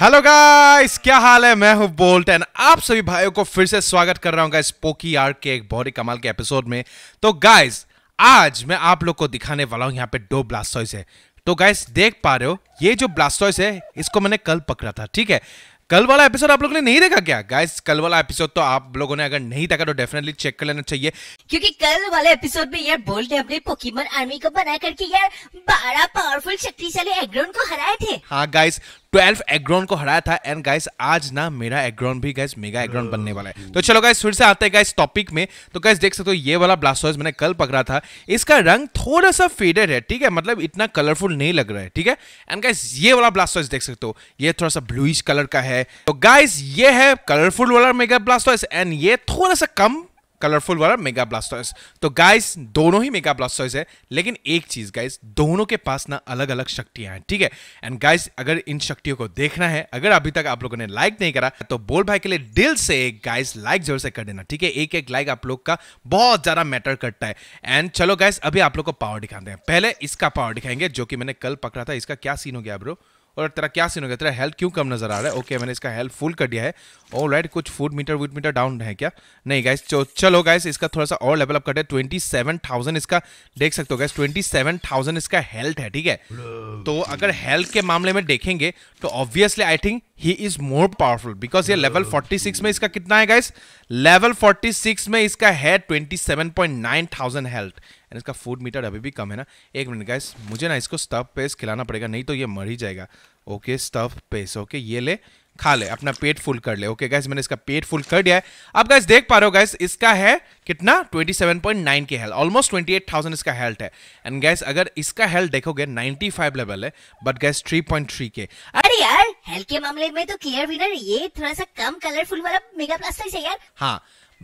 Hello guys क्या हाल है मैं हूं बोल्ट एंड आप सभी भाइयों को फिर से स्वागत कर रहा हूं गाइस पोकी आर्ट के एक बहुत ही कमाल के एपिसोड में तो गाइस आज मैं आप लोग को दिखाने वाला हूं यहां पे दो ब्लास्टॉइस है तो गाइस देख पा रहे हो ये जो ब्लास्टॉइस है इसको मैंने कल पकड़ा था ठीक है कल वाला एपिसोड आप लोगों ने नहीं देखा क्या गाइस कल वाला एपिसोड तो आप लोगों ने अगर नहीं देखा तो डेफिनेटली चेक कर लेना चाहिए क्योंकि कल वाले एपिसोड में यार बोल्ट ने अपने पोकेमोन आर्मी को बना करके यार बारह पावरफुल शक्तिशाली एग्रोन को हराए थे हाँ गाइस ट्वेल्व एग्रॉन को हराया था एंड गाइस आज ना मेरा एग्रॉन भी गाइस मेगा एग्रॉन uh, बनने वाला है तो चलो गाइस फिर से आते हैं गाइस टॉपिक में तो गाइस देख सकते हो ये वाला ब्लास्टोइस मैंने कल पकड़ा था इसका रंग थोड़ा सा फेडेड है ठीक है मतलब इतना कलरफुल नहीं लग रहा है ठीक है एंड गाइस ये वाला ब्लास्टोइस देख सकते हो ये थोड़ा सा ब्लूइश कलर का है तो गाइस ये है कलरफुल वाला मेगा ब्लास्टोइस एंड ये थोड़ा सा कम कलरफुल वाला मेगा ब्लास्टर्स तो गाइस दोनों ही मेगा ब्लास्टर्स है लेकिन एक चीज गाइस दोनों के पास ना अलग अलग शक्तियां हैं ठीक है एंड गाइस अगर इन शक्तियों को देखना है अगर अभी तक आप लोगों ने लाइक नहीं करा तो बोल भाई के लिए दिल से गाइस लाइक जरूर से कर देना ठीक है एक एक लाइक आप लोग का बहुत ज्यादा मैटर करता है एंड चलो गाइस अभी आप लोग को पावर दिखाते हैं पहले इसका पावर दिखाएंगे जो कि मैंने कल पकड़ा था इसका क्या सीन हो गया ब्रो और तेरा क्या सीन हो गया तेरा हेल्थ क्यों कम नजर आ रहा है ओके मैंने इसका हेल्थ फुल कर दिया है और राइट कुछ फूड मीटर वूड मीटर डाउन है क्या नहीं गाइस तो चलो गाइस इसका थोड़ा सा और लेवल अप करते हैं ट्वेंटी सेवन थाउजेंड इसका देख सकते हो गाइस ट्वेंटी सेवन थाउजेंड इसका हेल्थ है ठीक है तो अगर हेल्थ के मामले में देखेंगे तो obviously I think he is more powerful because ये लेवल फोर्टी सिक्स में इसका कितना है गाइस लेवल फोर्टी सिक्स में इसका है twenty seven point nine thousand health and इसका फूड मीटर अभी भी कम है ना एक मिनट गाइस मुझे ना इसको स्टफ पेस खिलाना पड़ेगा नहीं तो ये मर ही जाएगा ओके स्टफ पेस ओके ये ले खा ले अपना पेट फुल कर ले ओके गाइस मैंने इसका पेट फुल कर दिया है अब गाइस देख पा रहे हो गाइस इसका है कितना 27.9 के हेल्थ ऑलमोस्ट 28,000 इसका हेल्थ है एंड गाइस अगर इसका हेल्थ देखोगे 95 लेवल है बट गाइस 3.3 के अरे यार हेल्थ के मामले में तो क्लियर विनर ये थोड़ा सा कम कलरफुल वाला मेगा ब्लास्टर है यार हाँ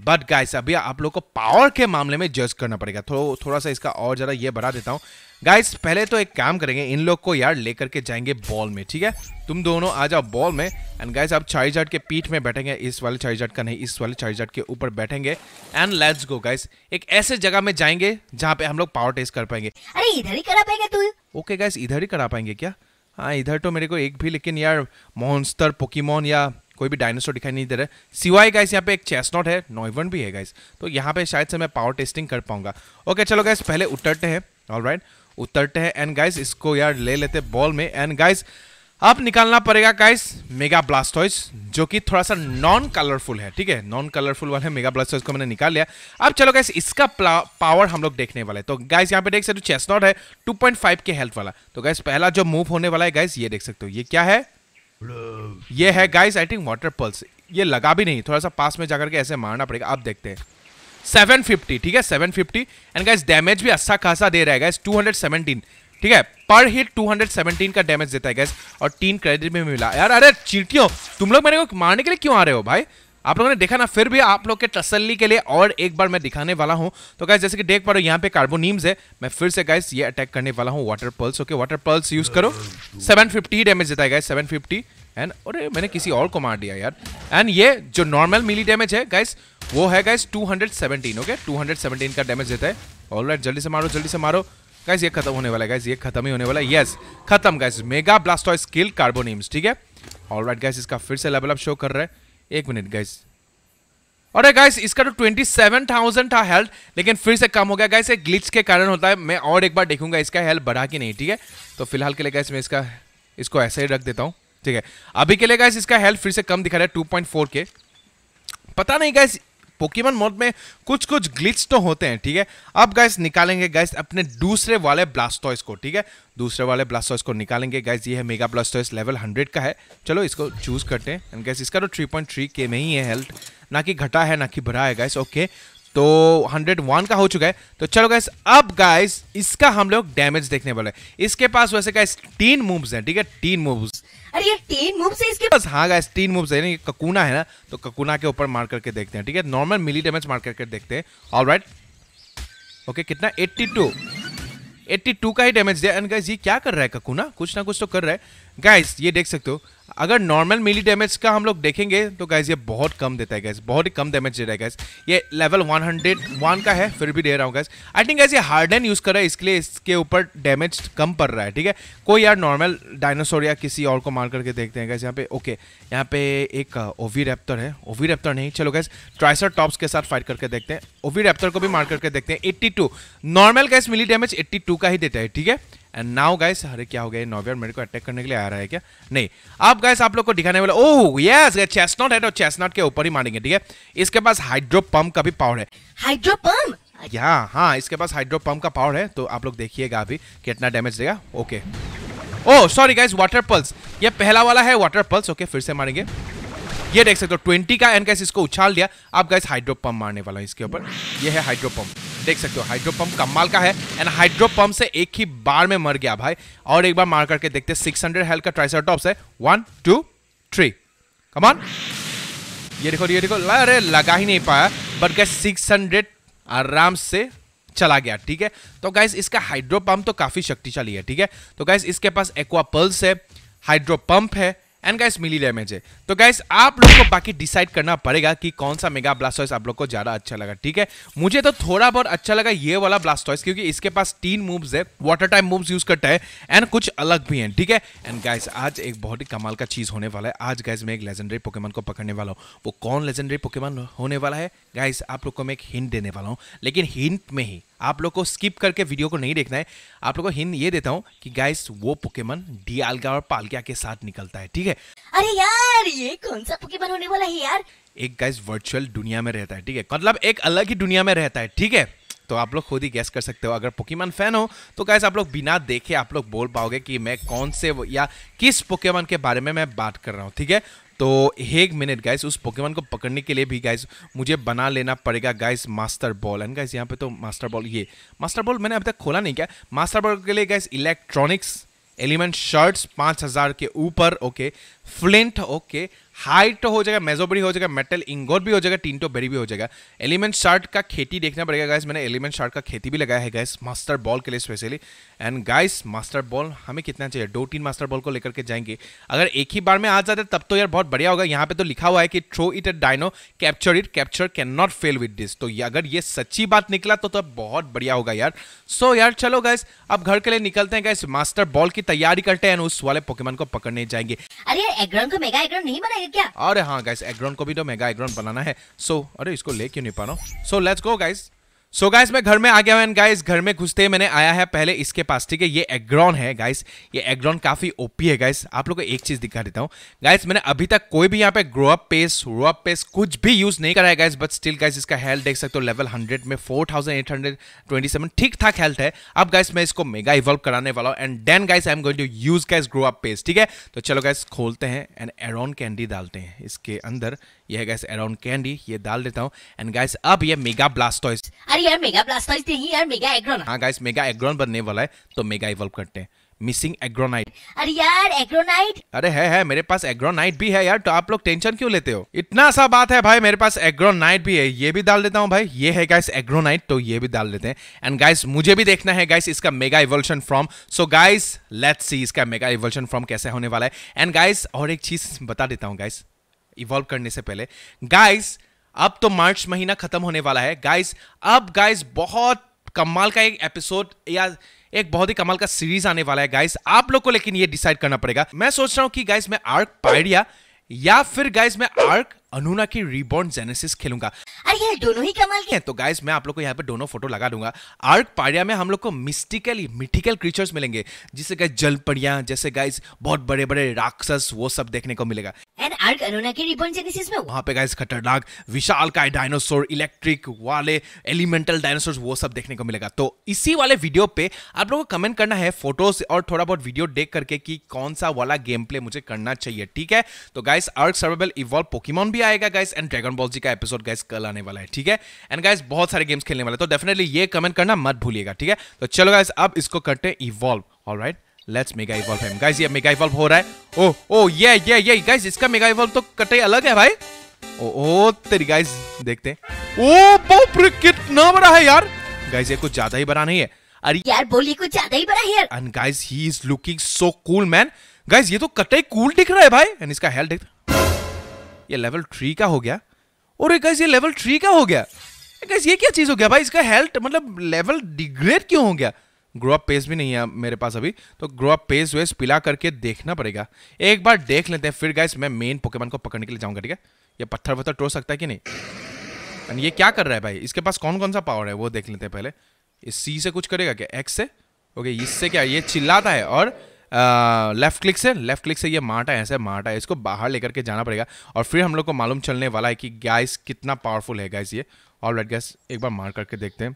बट गाइस अभी आप लोग को पावर के मामले में जज करना पड़ेगा थो, थोड़ा सा इसका और ज़रा ये बढ़ा देता हूँ गाइस पहले तो एक काम करेंगे इन लोग को यार लेकर के जाएंगे बॉल में ठीक है तुम दोनों आ जाओ बॉल में एंड गाइस आप चार्जर्ट के पीठ में बैठेंगे इस वाले चार्जर्ट का नहीं इस वाले चार्जर्ट के ऊपर बैठेंगे एंड लेट्स गो गाइस एक ऐसे जगह में जाएंगे जहाँ पे हम लोग पावर टेस्ट कर पाएंगे अरे इधर ही करा पाएंगे तू ओके गाइस इधर ही करा पाएंगे क्या हाँ इधर तो मेरे को एक भी लेकिन यार मोहनस्तर पोकीमोन या कोई भी डायनासोर दिखाई नहीं दे रहा है सिवाय गाइस यहाँ पे एक चेस्टनॉट है नॉइवन भी है गाइस तो यहाँ पे शायद से मैं पावर टेस्टिंग कर पाऊंगा ओके चलो गाइस पहले उतरते हैं ऑल राइट उतरते हैं एंड गाइस इसको यार ले लेते बॉल में एंड गाइस अब निकालना पड़ेगा गाइस मेगा ब्लास्टॉइस जो कि थोड़ा सा नॉन कलरफुल है ठीक है नॉन कलरफुल वाले मेगा ब्लास्टॉइस को मैंने निकाल लिया अब चलो गाइस इसका पावर हम लोग देखने वाला है तो गाइस यहाँ पे देख सकते हो चेस्ट नॉट है 2.5 के हेल्थ वाला तो गाइस पहला जो मूव होने वाला है गाइस ये देख सकते हो ये क्या है ये है guys I think water pulse ये लगा भी नहीं थोड़ा सा पास में जाकर के ऐसे मारना पड़ेगा आप देखते हैं 750 ठीक है 750 एंड गाइस डैमेज भी अच्छा खासा दे रहा है गाइस 217 ठीक है पर हिट 217 का डैमेज देता है गैस और तीन क्रेडिट में मिला यार अरे चीटियों तुम लोग मेरे को मारने के लिए क्यों आ रहे हो भाई आप लोगों ने देखा ना फिर भी आप लोग के तसल्ली के लिए और एक बार मैं दिखाने वाला हूँ तो गैस जैसे कि देख पा रहे हो यहाँ पे कार्बोनीम्स है मैं फिर से गैस ये अटैक करने वाला हूँ water pulse okay water pulse use करो सेवन फिफ्टी डैमेज देता है गैस सेवन फिफ्टी एंड अरे मैंने किसी और को मार दिया यार एंड ये जो नॉर्मल मिली डैमेज है गैस वो है guys seventeen okay hundred seventeen का डैमेज देता है ऑल राइट जल्दी से मारो जल्दी से मारो गैस ये खत्म होने वाला है गैस ये खत्म ही होने वाला है यस खत्म गैस मेगा ब्लास्टॉय स्किल कार्बोनिम्स ठीक है ऑल राइट गैस इसका फिर से लेवल अप शो कर रहा है एक मिनट गाइस और गाइस इसका तो 27,000 था हेल्थ लेकिन फिर से कम हो गया गाइस ये ग्लिच के कारण होता है मैं और एक बार देखूंगा इसका हेल्थ बढ़ा कि नहीं ठीक है तो फिलहाल के लिए गाइस मैं इसका इसको ऐसे ही रख देता हूँ ठीक है अभी के लिए गाइस इसका हेल्थ फिर से कम दिखा रहा है टू के पता नहीं गाइस पोकेमन मोड में कुछ कुछ ग्लिच तो होते हैं ठीक है अब गाइस निकालेंगे गाइस अपने दूसरे वाले ब्लास्टॉइस को ठीक है दूसरे वाले ब्लास्टॉइस को निकालेंगे गाइस ये है मेगा ब्लास्टॉइस लेवल हंड्रेड का है चलो इसको चूज करते हैं गैस इसका तो थ्री पॉइंट थ्री के में ही है हेल्थ ना कि घटा है ना कि भरा है गैस ओके तो 101 का हो चुका है तो चलो गैस अब गाइस इसका हम लोग डैमेज देखने वाले इसके पास वैसे गाइस तीन मूव्स हैं ठीक है तीन मूव्स अरे ये टीन मूव से इसके बस हाँ गाइस टीन मूव से नहीं ककूना है ना तो ककुना के ऊपर मार करके देखते हैं ठीक है नॉर्मल मिली डैमेज मार करके देखते हैं ऑलराइट ओके कितना 82 82 का ही डैमेज दिया एंड गाइस ये क्या कर रहा है ककूना कुछ ना कुछ तो कर रहा है गाइस ये देख सकते हो अगर नॉर्मल मिली डैमेज का हम लोग देखेंगे तो गाइस ये बहुत कम देता है गैस बहुत ही कम डैमेज दे रहा है गैस ये लेवल 101 का है फिर भी दे रहा हूँ गैस आई थिंक गैस ये हार्ड एंड यूज़ कर रहा है इसलिए इसके ऊपर डैमेज कम पड़ रहा है ठीक है कोई यार नॉर्मल डायनासोर या किसी और को मार करके देखते हैं गैस यहाँ पे ओके यहाँ पे एक ओवी uh, रेप्टर है ओवी रेप्टर नहीं चलो गैस ट्राइसर टॉप्स के साथ फाइट करके देखते हैं ओवी रेप्टर को भी मार करके देखते हैं एट्टी नॉर्मल गैस मिली डैमेज एट्टी का ही देता है ठीक है एंड नाउ गाइस अरे क्या हो गया नोबियर मेरे को अटैक करने के लिए आ रहा है क्या नहीं अब गाइस आप लोग को दिखाने वाले ओह यस चेस्टनट है तो चेस्टनट के ऊपर ही मारेंगे ठीक है इसके पास हाइड्रो पंप का भी पावर है हाइड्रो पंप यहाँ हाँ इसके पास हाइड्रो पंप का पावर है तो आप लोग देखिएगा अभी कितना डैमेज देगा okay oh sorry guys water pulse ये पहला वाला है वाटर पल्स ओके फिर से मारेंगे ये देख सकते हो ट्वेंटी का एंड गैस इसको उछाल दिया आप गैस हाइड्रो पंप मारने वाला हूँ इसके ऊपर ये है हाइड्रो पंप देख सकते हो हाइड्रो पंप कमाल का है एंड हाइड्रो पंप से एक ही बार में मर गया भाई और एक बार मार करके देखते सिक्स हंड्रेड हेल्थ का ट्राइसर टॉप है वन टू थ्री कमान ये देखो ये देखो अरे लगा ही नहीं पाया बट गैस सिक्स हंड्रेड आराम से चला गया ठीक है तो गैस इसका हाइड्रो पंप तो काफ़ी शक्तिशाली है ठीक है तो गैस इसके पास एक्वा पल्स है हाइड्रो पंप है एंड गाइस मिली डैमेज है तो गाइस आप लोग को बाकी डिसाइड करना पड़ेगा कि कौन सा मेगा ब्लास्टॉइस आप लोग को ज़्यादा अच्छा लगा ठीक है मुझे तो थोड़ा बहुत अच्छा लगा ये वाला ब्लास्टॉइस क्योंकि इसके पास तीन मूव्स है वाटर टाइप मूव्स यूज करता है एंड कुछ अलग भी है ठीक है एंड गाइस आज एक बहुत ही कमाल का चीज़ होने वाला है आज गाइज में एक लेजेंडरी पोकेमन को पकड़ने वाला हूँ वो कौन लेजेंडरी पोकेमन होने वाला है गाइस आप लोग को मैं एक हिंट देने वाला हूँ लेकिन हिंट में ही आप लोग को स्किप करके वीडियो को नहीं देखना है आप लोग को हिंद ये देता हूँ कि गाइस वो पुकेमन डियालगा और पालकिया के साथ निकलता है ठीक है अरे यार ये कौन सा पुकेमन होने वाला है यार एक गाइस वर्चुअल दुनिया में रहता है ठीक है मतलब एक अलग ही दुनिया में रहता है ठीक है तो आप लोग खुद ही गैस कर सकते हो अगर पोकेमन फैन हो तो गैस आप लोग बिना देखे आप लोग बोल पाओगे कि मैं कौन से या किस पोकेमन के बारे में मैं बात कर रहा हूँ ठीक है तो हेग मिनट गाइस उस पोकेमन को पकड़ने के लिए भी गाइस मुझे बना लेना पड़ेगा guys master ball and guys यहाँ पे तो मास्टर बॉल ये मास्टर बॉल मैंने अभी तक खोला नहीं क्या मास्टर बॉल के लिए गाइस इलेक्ट्रॉनिक्स एलिमेंट शर्ट्स पाँच हज़ार के ऊपर ओके फ्लिंट ओके हाइट तो हो जाएगा मेजोबरी हो जाएगा मेटल इंगोट भी हो जाएगा टिंटो बेरी भी हो जाएगा एलिमेंट शर्ट का खेती देखना पड़ेगा गाइस मैंने एलिमेंट शर्ट का खेती भी लगाया है गाइस मास्टर बॉल के लिए specially and guys master ball हमें कितना चाहिए दो तीन मास्टर बॉल को लेकर के जाएंगे अगर एक ही बार में आ जाते तब तो यार बहुत बढ़िया होगा यहाँ पे तो लिखा हुआ है कि थ्रो इट एट डायनो capture it capture can not fail with this तो अगर ये सच्ची बात निकला तो, तो बहुत बढ़िया होगा यार सो so, यार चलो गाइस अब घर के लिए निकलते हैं गाइस मास्टर बॉल की तैयारी करते हैं उस वाले पोकेमन को पकड़ने जाएंगे अरे एग्रन को मेगा एग्रन नहीं बनाया क्या अरे हाँ गाइस एग्राउंड को भी तो मेगा एग्राउंड बनाना है सो so, अरे इसको ले क्यों नहीं पा रहा हूँ so let's go guys so so guys मैं घर में आ गया हूँ एंड गाइस घर में घुसते ही मैंने आया है पहले इसके पास ठीक है ये एग्रॉन है गाइस ये एग्रॉन काफ़ी ओपी है गाइस आप लोग को एक चीज़ दिखा देता हूँ गाइस मैंने अभी तक कोई भी यहाँ पे grow up pace row up pace कुछ भी यूज़ नहीं करा है गाइस बट स्टिल गाइस इसका हेल्थ देख सकते हो लेवल हंड्रेड में four thousand eight hundred twenty seven ठीक ठाक हेल्थ है अब गाइस मैं इसको मेगा इवॉल्व कराने वाला हूँ and then guys I am going to use guys grow up pace ठीक है तो चलो गाइस खोलते हैं एंड एरॉन कैंडी डालते हैं इसके अंदर ये है गैस अराउंड कैंडी ये डाल देता हूँ एंड गैस अब ये मेगा ब्लास्टॉइस अरे यार मेगा ब्लास्टॉइस नहीं यार मेगा एग्रोन हाँ गैस मेगा एग्रोन बनने वाला है तो मेगा इवॉल्व करते हैं मिसिंग एग्रोनाइट अरे यार एग्रोनाइट अरे है है मेरे पास एग्रोनाइट भी है यार तो आप लोग टेंशन क्यों लेते हो इतना सा बात है भाई मेरे पास एग्रोनाइट भी है ये भी डाल देता हूँ भाई ये है गाइस एग्रोनाइट तो ये भी डाल देते हैं एंड गाइस मुझे भी देखना है गाइस इसका mega evolution form so guys let's see इसका मेगा इवोल्यूशन फॉर्म कैसे होने वाला है एंड गाइस और एक चीज बता देता हूँ गाइस इवॉल्व करने से पहले गाइस अब तो मार्च महीना खत्म होने वाला है गाइस अब गाइस बहुत कमाल का एक एपिसोड या एक बहुत ही कमाल का सीरीज आने वाला है गाइस आप लोग को लेकिन ये डिसाइड करना पड़ेगा मैं सोच रहा हूं कि गाइस मैं आर्क पायरिया या फिर गाइस मैं आर्क अनुना की रिबॉर्न जेनेसिस खेलूंगा अरे ये दोनों ही कमाल के हैं तो गाइस मैं आप लोग को यहाँ पे दोनों फोटो लगा दूंगा आर्क पाड़िया में हम लोग को मिस्टिकली मिथिकल क्रीचर्स मिलेंगे जिसे गाइस जलपड़िया जैसे गाइस बहुत बड़े बड़े राक्षस वो सब देखने को मिलेगा एंड आर्क के रिबॉर्न जेनेसिस में वहां पे गाइस खतरनाक विशाल का डायनासोर इलेक्ट्रिक वाले एलिमेंटल वो सब देखने को मिलेगा तो इसी वाले वीडियो पे आप लोगों को कमेंट करना है फोटोज और थोड़ा बहुत वीडियो देख करके कि कौन सा वाला गेम प्ले मुझे करना चाहिए ठीक है तो गाइस आर्क सर्वेबल इवॉल्व भी आएगा guys and dragon ball Z का एपिसोड गाइस कल आने वाला है ठीक है एंड गाइस बहुत सारे गेम्स खेलने वाले तो डेफिनेटली ये कमेंट करना मत भूलिएगा ठीक है तो चलो गाइस अब इसको करते हैं evolve alright let's mega evolve है गाइस ये मेगा इवॉल्व हो रहा है ओ ओ ये ये ये गाइस इसका मेगा इवॉल्व तो कटे अलग है भाई ओ oh, ओ oh, तेरी गाइस देखते हैं ओ oh, बाप रे कितना बड़ा है यार गाइस ये कुछ ज्यादा ही बड़ा नहीं है अरे यार बोली कुछ ज्यादा ही बड़ा है यार and guys he is looking so cool man guys ये तो कटे कूल दिख रहा है भाई एंड इसका हेल्थ देख ये लेवल 3 का हो गया और ये गाइस ये लेवल 3 का हो गया गाइस ये क्या चीज हो गया भाई इसका हेल्थ मतलब लेवल डिग्रेड क्यों हो गया ग्रो अप पेज भी नहीं है मेरे पास अभी तो ग्रो अप पेज वेज पिला करके देखना पड़ेगा एक बार देख लेते हैं फिर गाइस मैं मेन पोकेमन को पकड़ने के लिए जाऊंगा ठीक है ये पत्थर वत्थर टो सकता है कि नहीं एंड ये क्या कर रहा है भाई इसके पास कौन कौन सा पावर है वो देख लेते हैं पहले ये सी से कुछ करेगा क्या एक्स से ओके इससे क्या ये चिल्लाता है और लेफ्ट क्लिक से लेफ्ट क्लिक से ये माटा है ऐसे माटा है इसको बाहर लेकर के जाना पड़ेगा और फिर हम लोग को मालूम चलने वाला है कि गैस कितना पावरफुल है गैस ये और रेड गैस एक बार मार करके देखते हैं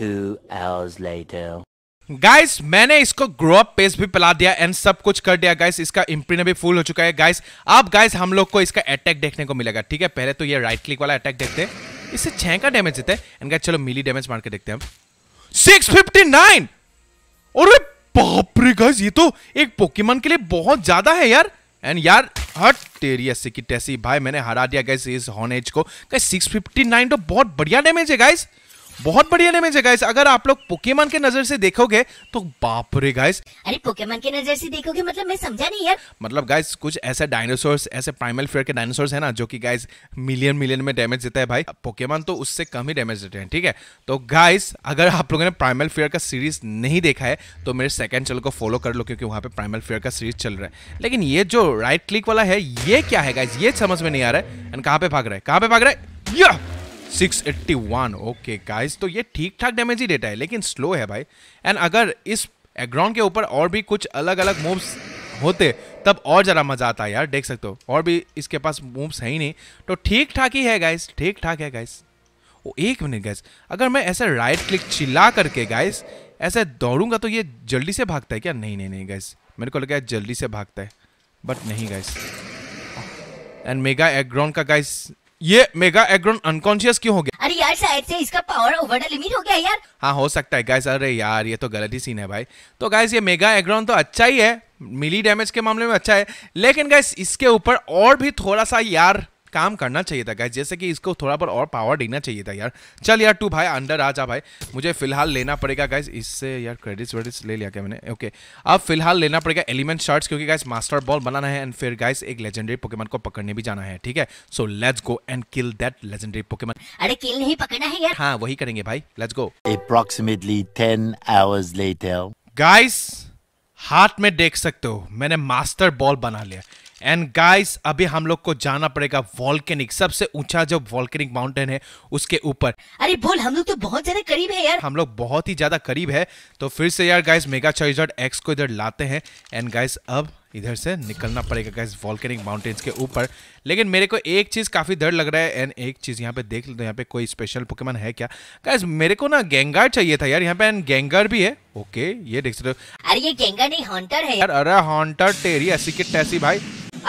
hours later. गाइस मैंने इसको ग्रो अप पेस भी पिला दिया एंड सब कुछ कर दिया गाइस इसका इम्प्रिंट भी फुल हो चुका है गाइस अब गाइस हम लोग को इसका अटैक देखने को मिलेगा ठीक है पहले तो ये राइट क्लिक वाला अटैक देखते हैं इससे छह का डैमेज देते हैं एंड गाइस चलो मिली डैमेज मार के देखते हैं अरे बाप रे गाइस ये तो एक पोकेमॉन के लिए बहुत ज्यादा है यार एंड यार हट तेरी ऐसी की तैसी भाई मैंने हरा दिया गाइस इस हॉनेज को गाइस 659 तो बहुत बढ़िया डैमेज है गाइस बहुत बढ़िया नेमेज है गाइस अगर आप लोग पोकेमन के नजर से देखोगे तो बाप रे गाइस अरे पोकेमन के नजर से देखोगे मतलब मैं समझा नहीं यार मतलब गाइस कुछ ऐसे डायनासोर्स ऐसे प्राइमल फेयर के डायनासोर्स है ना जो कि गाइस मिलियन मिलियन में डैमेज देता है भाई पोकेमन तो उससे कम ही डैमेज देते हैं ठीक है तो गाइस अगर आप लोगों ने प्राइमल फेयर का सीरीज नहीं देखा है तो मेरे सेकंड चैनल को फॉलो कर लो क्योंकि वहां पे प्राइमल फेयर का सीरीज चल रहा है लेकिन ये जो राइट क्लिक वाला है ये क्या है गाइस ये समझ में नहीं आ रहा है एंड कहाँ पे भाग रहा है कहाँ पे भाग रहा है या 681 ओके गाइस तो ये ठीक ठाक डैमेज ही देता है लेकिन स्लो है भाई एंड अगर इस एग्राउंड के ऊपर और भी कुछ अलग अलग मूव्स होते तब और ज़रा मज़ा आता है यार देख सकते हो और भी इसके पास मूव्स है ही नहीं तो ठीक ठाक ही है गाइस ठीक ठाक है गाइस ओ एक मिनट गाइस अगर मैं ऐसे राइट क्लिक चिल्ला करके गाइस ऐसे दौड़ूंगा तो ये जल्दी से भागता है क्या नहीं नहीं नहीं गाइस मेरे को लगा जल्दी से भागता है बट नहीं गाइस एंड मेगा एग्राउंड का गाइस ये मेगा एग्रोन अनकॉन्शियस क्यों हो गया अरे यार शायद से इसका पावर ओवर द लिमिट हो गया यार हाँ हो सकता है गाइस अरे यार ये तो गलत ही सीन है भाई तो गाइस ये मेगा एग्रोन तो अच्छा ही है मिली डैमेज के मामले में अच्छा है लेकिन गाइस इसके ऊपर और भी थोड़ा सा यार काम करना चाहिए था गाइज जैसे कि इसको थोड़ा बहुत और पावर देना चाहिए था यार चल यार टू भाई अंडर आ जा भाई मुझे फिलहाल लेना पड़ेगा गाइज इससे यार क्रेडिट्स वेडिट्स ले लिया क्या मैंने ओके अब फिलहाल लेना पड़ेगा एलिमेंट शर्ट्स क्योंकि गाइज मास्टर बॉल बनाना है एंड फिर गाइज एक लेजेंडरी पोकेमन को पकड़ने भी जाना है ठीक है so let's go and kill that legendary Pokemon अरे किल नहीं पकड़ना है यार हाँ वही करेंगे भाई let's go approximately ten hours later guys हाथ में देख सकते हो मैंने मास्टर बॉल बना लिया एंड गाइस अभी हम लोग को जाना पड़ेगा वॉल्केनिक सबसे ऊंचा जो वॉल्केनिक माउंटेन है उसके ऊपर अरे बोल हम लोग तो बहुत ज्यादा करीब है यार हम लोग बहुत ही ज्यादा करीब है तो फिर से यार गाइस मेगा चार्जर एक्स को इधर लाते हैं एंड गाइस अब इधर से निकलना पड़ेगा गाइस वॉल्केनिक माउंटेन्स के ऊपर लेकिन मेरे को एक चीज़ काफ़ी डर लग रहा है एंड एक चीज़ यहाँ पे देख लेते हैं यहाँ पे कोई स्पेशल पोकेमन है क्या गाइस मेरे को ना गेंगार चाहिए था यार यहाँ पे एंड गेंगार भी है ओके ये देख सकते हो अरे ये गेंगार नहीं हॉन्टर है यार अरे हॉन्टर टेरी ऐसी की तैसी भाई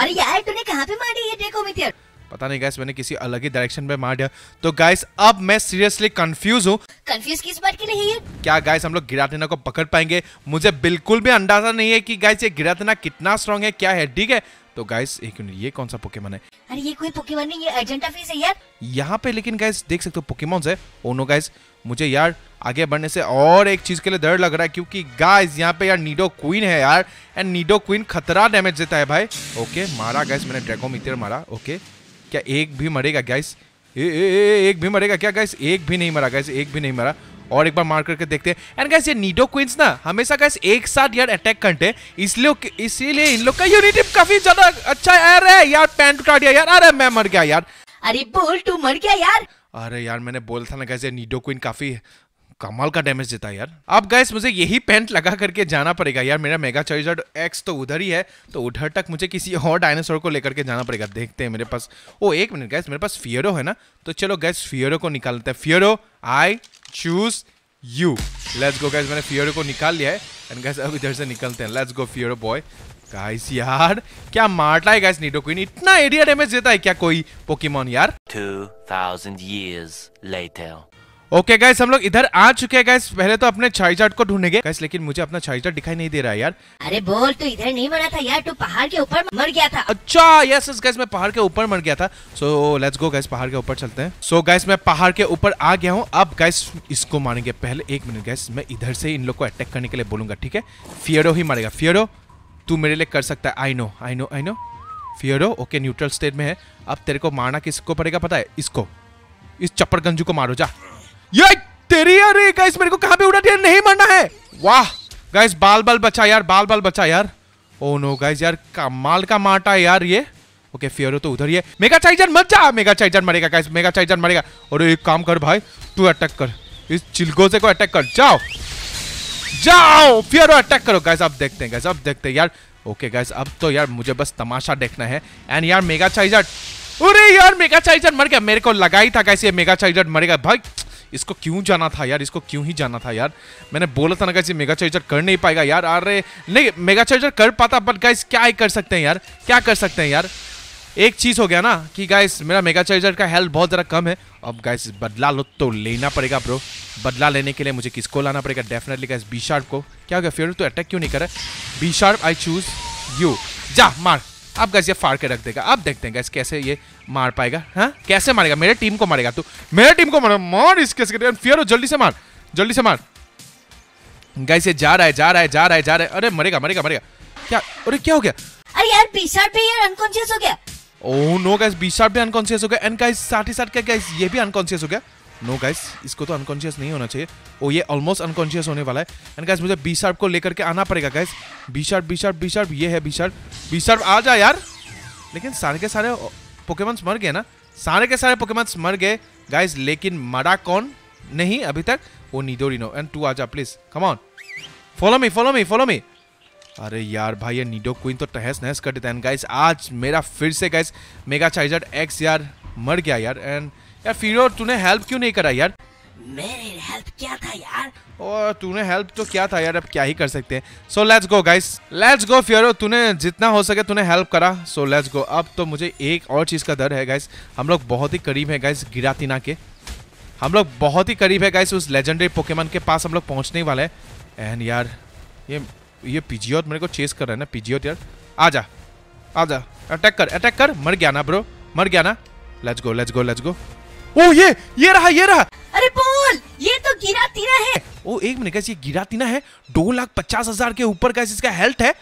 अरे यार तूने कहाँ पे मारी ये देखो मित्र पता नहीं गैस मैंने किसी अलग ही डायरेक्शन में मार दिया तो गैस अब मैं सीरियसली कंफ्यूज हूँ कंफ्यूज किस बात के लिए क्या गैस हम लोग गिरातना को पकड़ पाएंगे मुझे बिल्कुल भी अंदाजा नहीं है कि गैस ये गिरातना कितना स्ट्रॉन्ग है क्या है ठीक है तो गाइस एक मिनट ये कौन सा पोकेमोन है अरे ये कोई पोकेमोन नहीं ये अर्जेंट ऑफिस है यार यहाँ पे लेकिन गाइस देख सकते हो पोकेमोन है ओनो oh गाइस मुझे यार आगे बढ़ने से और एक चीज़ के लिए डर लग रहा है क्योंकि गाइस यहाँ पे यार नीडो क्वीन है यार एंड नीडो क्वीन खतरा डैमेज देता है भाई ओके मारा गैस मैंने ड्रैकोमीटर मारा ओके क्या एक भी मरेगा गैस ए, ए, ए, एक भी मरेगा क्या गैस एक भी नहीं मरा गैस एक भी नहीं मरा और एक बार मार करके देखते हैं एंड गैस ये नीडो क्वींस ना हमेशा गैस एक साथ यार अटैक करते हैं इसलिए इसीलिए इन लोग का यूनिटी काफी ज्यादा अच्छा है यार पैंट काट दिया यार अरे मैं मर गया यार अरे बोल तू मर गया यार अरे यार मैंने बोला था ना गैस नीडो क्वीन काफ़ी कमाल का डैमेज देता है यार अब गैस मुझे यही पेंट लगा करके जाना पड़ेगा यार मेरा मेगा चार्जर एक्स तो उधर ही है तो उधर तक मुझे किसी और डायनासोर को लेकर के जाना पड़ेगा देखते हैं मेरे पास ओ एक मिनट गैस मेरे पास फियरो है ना तो चलो गैस फियरो को निकालते हैं Fearow I choose you let's go guys मैंने फियरो को निकाल लिया है एंड गैस अब इधर से निकलते हैं let's go Fearow boy guys यार क्या मारता है गाइस नीडो क्वीन इतना एरिया डैमेज देता है क्या कोई पोकेमोन यार 2000 years later ओके गाइस हम लोग इधर आ चुके हैं गाइस पहले तो अपने चार्जर को ढूंढेंगे गाइस लेकिन मुझे अपना चार्जर दिखाई नहीं दे रहा है यार अरे बोल तू इधर नहीं मरा था यार तू पहाड़ के ऊपर मर गया था अच्छा यस यस गाइस मैं पहाड़ के ऊपर मर गया था सो लेट्स गो गाइस पहाड़ के ऊपर चलते हैं सो गाइस मैं पहाड़ के ऊपर आ गया हूँ अब गाइस इसको मारेंगे पहले एक मिनट गाइस मैं इधर से इन लोग को अटैक करने के लिए बोलूंगा ठीक है फियरो ही मारेगा फियरो तू मेरे लिए कर सकता है I know I know I know fear हो ओके न्यूट्रल स्टेट में है अब तेरे को मारना किसको पड़ेगा पता है इसको इस चप्पर गंजू को मारो जा ये तेरी अरे गाइस मेरे को कहां पे उड़ा दिया नहीं मरना है वाह गाइस बाल बाल बचा यार बाल बाल बचा यार ओ नो गाइस यार कमाल का माटा है यार ये ओके फियर हो तो उधर ही है मेगा चाइजर मत जा मेगा चाइजर मरेगा गाइस मेगा चाइजर मरेगा और एक काम कर भाई तू अटैक कर इस चिलगोजे को अटैक कर जाओ जाओ फियर अटैक करो गाइज अब देखते हैं गाइज अब देखते हैं यार ओके गाइज अब तो यार मुझे बस तमाशा देखना है एंड यार मेगा चाइजर अरे यार मेगा चाइजर मर गया मेरे को लगा ही था कैसे मेगा चाइजर मरेगा भाई इसको क्यों जाना था यार इसको क्यों ही जाना था यार मैंने बोला था ना कैसे मेगा चार्जर कर नहीं पाएगा यार अरे नहीं मेगा चार्जर कर पाता बट गाइस क्या ही कर सकते हैं यार क्या कर सकते हैं यार एक चीज़ हो गया ना कि गाइस मेरा मेगा चार्जर का हेल्थ बहुत ज़्यादा कम है अब गाइस बदला लो तो लेना पड़ेगा ब्रो बदला लेने के लिए मुझे किसको लाना पड़ेगा डेफिनेटली गाइस बी शार्प को क्या हो गया फिर तो अटैक क्यों नहीं कर Bisharp I choose you जा मार अब गैस ये फाड़ के रख देगा अब देखते हैं गैस कैसे ये मार पाएगा हाँ कैसे मारेगा मेरे टीम को मारेगा तू मेरे टीम को मार मार इसके फियर हो जल्दी से मार जल्दी से मार गैस ये जा रहा है जा रहा है जा रहा है जा रहा है अरे मरेगा मरेगा मरेगा क्या अरे क्या हो गया अरे यार पीछा पे यार अनकॉन्शियस हो गया oh no guys Bisharp भी अनकॉन्शियस हो गया एंड गाइस साथ ही साथ क्या गाइस ये भी अनकॉन्शियस हो गया नो no गाइस इसको तो अनकॉन्शियस नहीं होना चाहिए ओ oh, ये ऑलमोस्ट अनकॉन्शियस होने वाला है एंड गाइस मुझे बी शार्प को लेकर के आना पड़ेगा guys Bisharp Bisharp Bisharp ये है बी शार्प बी शार्प आ जा यार लेकिन सारे के सारे पोकेमंस मर गए ना सारे के सारे पोकेमंस मर गए गाइस लेकिन मरा कौन नहीं अभी तक वो नीदोरिनो एंड टू आ जा please come on follow me follow me follow me अरे यार भाई ये नीडो क्वीन तो तहस नहस कर देता है एंड गाइस आज मेरा फिर से गाइस मेगा चार्जर एक्स यार मर गया यार एंड यार फिर तूने हेल्प क्यों नहीं करा यार मेरे हेल्प क्या था यार तूने हेल्प तो क्या था यार अब क्या ही कर सकते हैं so let's go guys let's go Fearow तूने जितना हो सके तूने हेल्प करा सो लेट्स गो अब तो मुझे एक और चीज़ का डर है गाइस हम लोग बहुत ही करीब है गाइस गिरातिना के हम लोग बहुत ही करीब है गाइस उस लेजेंडरी पोकेमन के पास हम लोग पहुंचने वाले हैं एंड यार ये ये पिजियोत मेरे को चेस कर रहा है ना पिजियोत यार आ जा आ जा अटैक कर अटैक कर मर गया ना ब्रो मर गया ना let's go let's go let's go ओ ये ये रहा ये रहा अरे बोल ये तो गिरा तीना है ओ एक मिनट कैसे ये गिरा तीना है दो लाख पचास हजार के ऊपर कैसे इसका हेल्थ है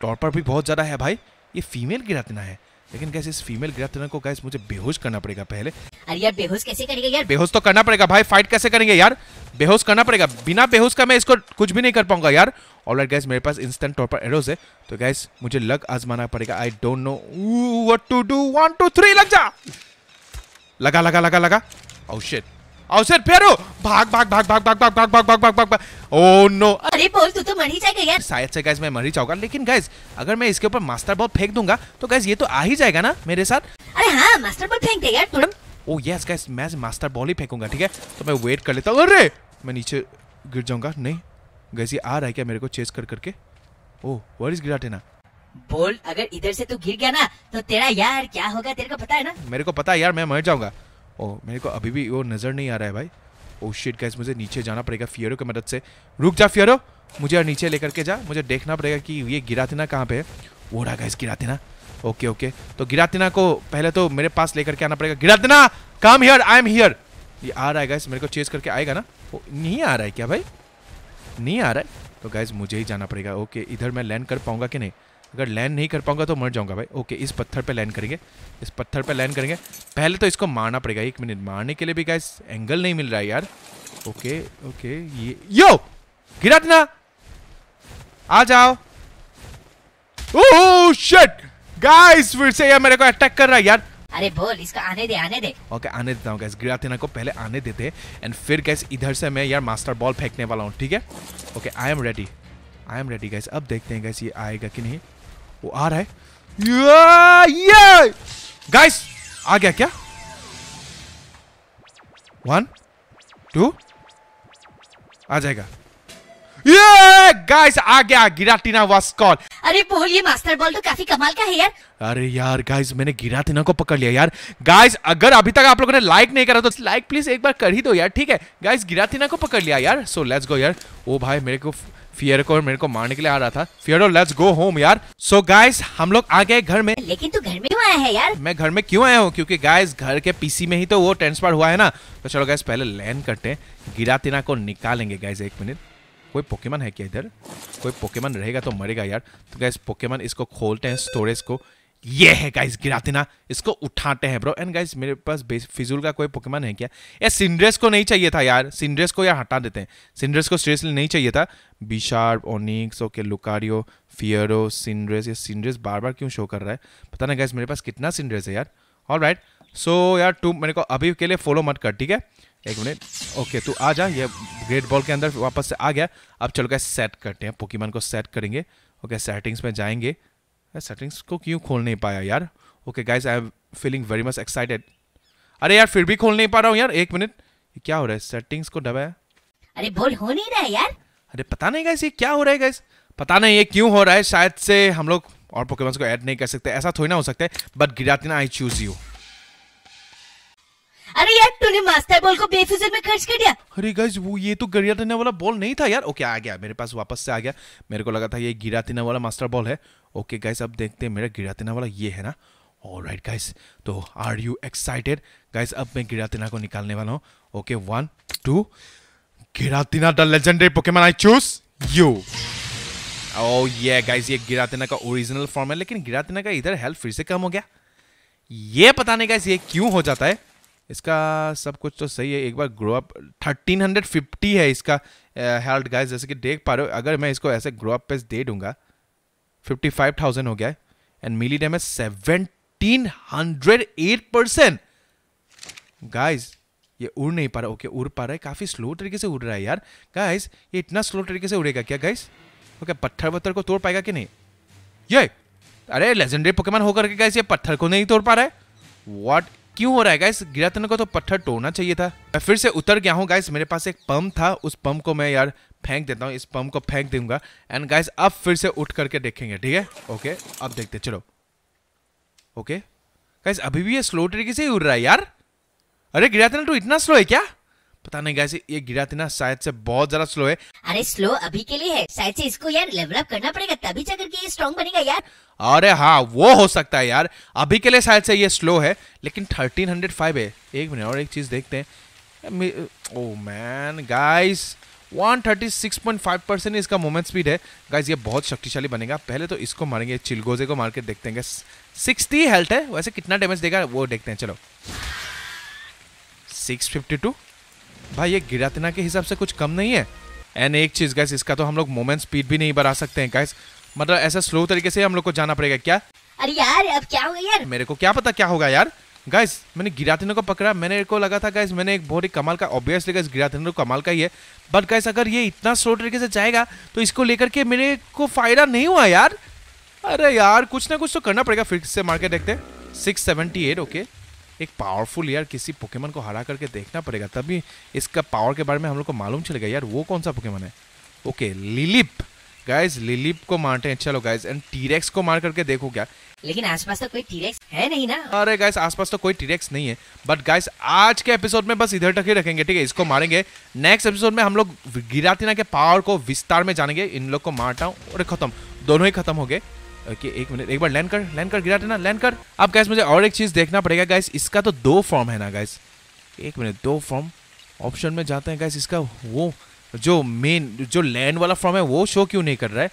टॉपर भी बहुत ज्यादा है भाई ये फीमेल गिरा तीना है लेकिन कैसे इस फीमेल गिरा तीना को कैसे मुझे बेहोश करना पड़ेगा पहले अरे यार बेहोश कैसे करेंगे यार बेहोश तो करना पड़ेगा भाई फाइट कैसे करेंगे यार बेहोश करना पड़ेगा बिना बेहोश का मैं इसको कुछ भी नहीं कर पाऊंगा यार ऑल राइट गैस मेरे पास इंस्टेंट तौर पर एरोज है तो गैस मुझे लग आजमाना पड़ेगा I don't know what to do one two three लग जा लगा लगा लगा लगा औशेद औषध फेरो भाग भाग भाग भाग भाग भाग भाग भाग भाग भाग भाग ओ नो अरे बोल तू तो मर ही जाएगा यार शायद से गाइस मैं मर ही जाऊंगा लेकिन गाइस अगर मैं इसके ऊपर मास्टर बॉल फेंक दूंगा तो गाइस ये तो आ ही जाएगा ना मेरे साथ अरे हां मास्टर बॉल फेंक दे यार तुरंत ओ यस गाइस मैं मास्टर बॉल ही फेंकूंगा ठीक है तो मैं वेट कर लेता हूँ अरे मैं नीचे गिर जाऊंगा नहीं गैस ये आ रहा है क्या मेरे को चेस कर करके ओ वर इज गिराटेना बोल अगर इधर से तू गिर गया ना तो तेरा यार क्या होगा तेरे को पता है ना मेरे को पता है यार मैं मर जाऊंगा ओ oh, मेरे को अभी भी वो नजर नहीं आ रहा है भाई ओ शिट गैस मुझे नीचे जाना पड़ेगा फियरो की मदद से रुक जा फियरो मुझे नीचे लेकर के जा मुझे देखना पड़ेगा कि ये ना कहाँ पे है वो रहा गैस ना ओके ओके तो गिरातिना को पहले तो मेरे पास लेकर के आना पड़ेगा Giratina come here I am here ये आ रहा है गाइस मेरे को चेस करके आएगा ना वो नहीं आ रहा है क्या भाई नहीं आ रहा है तो गैस मुझे ही जाना पड़ेगा ओके इधर मैं लैंड कर पाऊंगा कि नहीं अगर लैंड नहीं कर पाऊंगा तो मर जाऊंगा भाई ओके इस पत्थर पे लैंड करेंगे इस पत्थर पे लैंड करेंगे पहले तो इसको मारना पड़ेगा एक मिनट मारने के लिए भी गाइस एंगल नहीं मिल रहा है यार ओके ओके ये यो गिरातना आ जाओ ओह oh, शिट गाइस फिर से यार मेरे को अटैक कर रहा है यार अरे बोल इसका आने दे आने दे ओके okay, आने देता हूँ गैस ग्रियाथिना को पहले आने देते एंड फिर गैस इधर से मैं यार मास्टर बॉल फेंकने वाला हूँ ठीक है okay I am ready I am ready guys अब देखते हैं गैस ये आएगा कि नहीं वो आ रहा है या, या! गाइस आ गया क्या वन टू आ जाएगा ये गाइस आ गया गिराटिना वाज कॉल अरे पोल ये मास्टर बॉल तो काफी कमाल का है यार अरे यार गाइस मैंने गिराटिना को पकड़ लिया यार गाइस अगर अभी तक आप लोगों ने लाइक नहीं करा तो लाइक प्लीज एक बार कर ही दो यार ठीक है गाइस गिराटिना को पकड़ लिया यार सो लेट्स गो यार ओ भाई मेरे को फियर को मेरे को मारने के लिए आ रहा था फियर लेट्स गो होम यार सो so गाइस हम लोग आ गए घर में लेकिन तू घर में क्यों आया है यार मैं घर में क्यों आया हूँ क्योंकि गाइस घर के पीसी में ही तो वो ट्रांसफर हुआ है ना तो चलो गाइस पहले लैंड करते हैं गिरातिना को निकालेंगे गाइस एक मिनट कोई पोकेमन है क्या इधर कोई पोकेमन रहेगा तो मरेगा यार तो गाइस पोकेमन इसको खोलते हैं स्टोरेज को ये है गाइस गिराते ना इसको उठाते हैं ब्रो एंड गाइस मेरे पास फिजूल का कोई पोकेमन है क्या यार सिंड्रेस को नहीं चाहिए था यार सिंड्रेस को यार हटा देते हैं सिंड्रेस को सीरियसली नहीं चाहिए था Bisharp Onix okay Lucario Fearow Cinderace ये सिंड्रेस बार बार क्यों शो कर रहा है पता ना गाइस मेरे पास कितना सिंड्रेस है यार ऑल राइट सो यार टू मेरे को अभी के लिए फॉलो मत कर ठीक है एक मिनट ओके तू तो आ जा ये ग्रेट बॉल के अंदर वापस से आ गया अब चलो क्या सेट करते हैं पोकीमन को सेट करेंगे ओके सेटिंग्स में जाएंगे सेटिंग्स को क्यों खोल नहीं पाया यार okay guys I am feeling very much excited अरे यार फिर भी खोल नहीं पा रहा हूँ यार एक मिनट क्या हो रहा है सेटिंग्स को दबाया अरे बोल हो नहीं रहा है यार अरे पता नहीं गाइस ये क्या हो रहा है गाइस पता नहीं ये क्यों हो रहा है शायद से हम लोग और पोकेमोन्स को ऐड नहीं कर सकते ऐसा थोड़ी ना हो सकता है बट ना आई चूज यू अरे यार तूने मास्टर बॉल को बेफिजूल में खर्च कर दिया अरे गाइस वो ये तो गिरा देने वाला बॉल नहीं था यार ओके आ गया मेरे पास वापस से आ गया मेरे को लगा था ये गिरा देने वाला मास्टर बॉल है ओके गाइस अब देखते हैं मेरा गिरा देने वाला ये है ना और राइट गाइस तो आर यू एक्साइटेड गाइस अब मैं गिरा गिरातिना को निकालने वाला हूँ okay one two Giratina the legendary Pokemon I choose you oh ये गाइस ये गिरा गिरातिना का ओरिजिनल फॉर्म है लेकिन गिरा गिरातिना का इधर हेल्थ फिर से कम हो गया ये पता नहीं गाइस ये क्यों हो जाता है इसका सब कुछ तो सही है एक बार ग्रो अप 1350 है इसका हेल्थ गाइस जैसे कि देख पा रहे हो अगर मैं इसको ऐसे ग्रो अप पे दे दूंगा 55,000 हो गया एंड मिली डैमेज 1708 परसेंट गाइज ये उड़ नहीं पा रहा ओके उड़ पा रहा है काफ़ी स्लो तरीके से उड़ रहा है यार गाइज ये इतना स्लो तरीके से उड़ेगा क्या गाइज ओके पत्थर पत्थर को तोड़ पाएगा कि नहीं ये अरे लेजेंडरी पोकेमन होकर के गाइस ये पत्थर को नहीं तोड़ पा रहा है वॉट क्यों हो रहा है गाइस गिरातन को तो पत्थर तोड़ना चाहिए था मैं फिर से उतर गया हूँ गाइस मेरे पास एक पंप था उस पंप को मैं यार फेंक देता हूँ इस पंप को फेंक दूंगा एंड गाइस अब फिर से उठ करके देखेंगे ठीक है ओके अब देखते चलो ओके गाइस अभी भी ये स्लो तरीके से ही उड़ रहा है यार अरे गिरातन तो इतना स्लो है क्या पता नहीं गाइस ये गिरा थी ना शायद से बहुत ज्यादा स्लो है अरे स्लो अभी के लिए है शायद से इसको यार लेवल अप करना पड़ेगा तभी जाकर के ये स्ट्रांग बनेगा यार अरे हाँ वो हो सकता है यार अभी के लिए शायद से ये स्लो है लेकिन थर्टीन हंड्रेड फाइव है एक मिनट और एक चीज देखते हैं ओ मैन गाइस 136.5 परसेंट इसका मोमेंट स्पीड है गाइस ये बहुत शक्तिशाली बनेगा पहले तो इसको मारेंगे चिलगोजे को मार के देखते हैं सिक्सटी हेल्थ है वैसे कितना डैमेज देगा वो देखते हैं चलो सिक्स फिफ्टी टू भाई ये गिरातना के हिसाब से कुछ कम नहीं है एंड एक चीज़ गैस इसका तो हम लोग मोमेंट स्पीड भी नहीं बढ़ा सकते हैं गैस मतलब ऐसा स्लो तरीके से हम लोग को जाना पड़ेगा क्या अरे यार अब क्या होगा यार मेरे को क्या पता क्या होगा यार गाइस मैंने गिरातिनो को पकड़ा मैंने को लगा था गाइस मैंने एक बहुत ही कमाल का ऑब्वियसली गाइस गिरातिनो कमाल का ही है बट गाइस अगर ये इतना स्लो तरीके से जाएगा तो इसको लेकर के मेरे को फायदा नहीं हुआ यार अरे यार कुछ ना कुछ तो करना पड़ेगा फिर से मार के देखते सिक्स सेवेंटी एट ओके एक पावरफुल यार किसी पोकेमन को हरा करके देखना पड़ेगा तभी इसका पावर के बारे में हम लोग को मालूम चलेगा यार वो कौन सा पोकेमन है ओके लिलिप गाइज लिलिप को मारते हैं चलो गाइज एंड टीरेक्स को मार करके देखो क्या लेकिन आसपास तो कोई टीरेक्स है नहीं ना अरे गाइस आसपास तो कोई टीरेक्स नहीं है बट गाइस आज के एपिसोड में बस इधर तक ही रखेंगे ठीक है इसको मारेंगे नेक्स्ट एपिसोड में हम लोग गिरातिना के पावर को विस्तार में जानेंगे इन लोग को मारता हूँ और खत्म दोनों ही खत्म हो गए ओके एक मिनट एक बार लैंड कर लैंड कर गिरा देना लैंड कर अब गैस मुझे और एक चीज़ देखना पड़ेगा गैस इसका तो दो फॉर्म है ना गैस एक मिनट दो फॉर्म ऑप्शन में जाते हैं गैस इसका वो जो मेन जो लैंड वाला फॉर्म है वो शो क्यों नहीं कर रहा है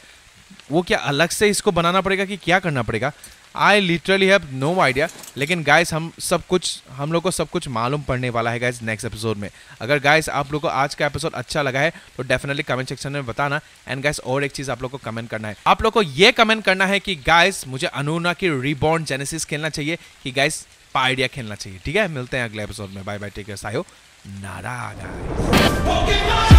वो क्या अलग से इसको बनाना पड़ेगा कि क्या करना पड़ेगा I literally have no idea लेकिन गाइस हम सब कुछ हम लोग को सब कुछ मालूम पड़ने वाला है गाइस नेक्स्ट एपिसोड में अगर गाइस आप लोग को आज का एपिसोड अच्छा लगा है तो डेफिनेटली कमेंट सेक्शन में बताना एंड गाइस और एक चीज़ आप लोग को कमेंट करना है आप लोग को ये कमेंट करना है कि गाइस मुझे अनुना की रिबॉर्न जेनेसिस खेलना चाहिए कि गाइस पाइडिया खेलना चाहिए ठीक है मिलते हैं अगले एपिसोड में बाय बाय टेक केयर सायो नारा गाइस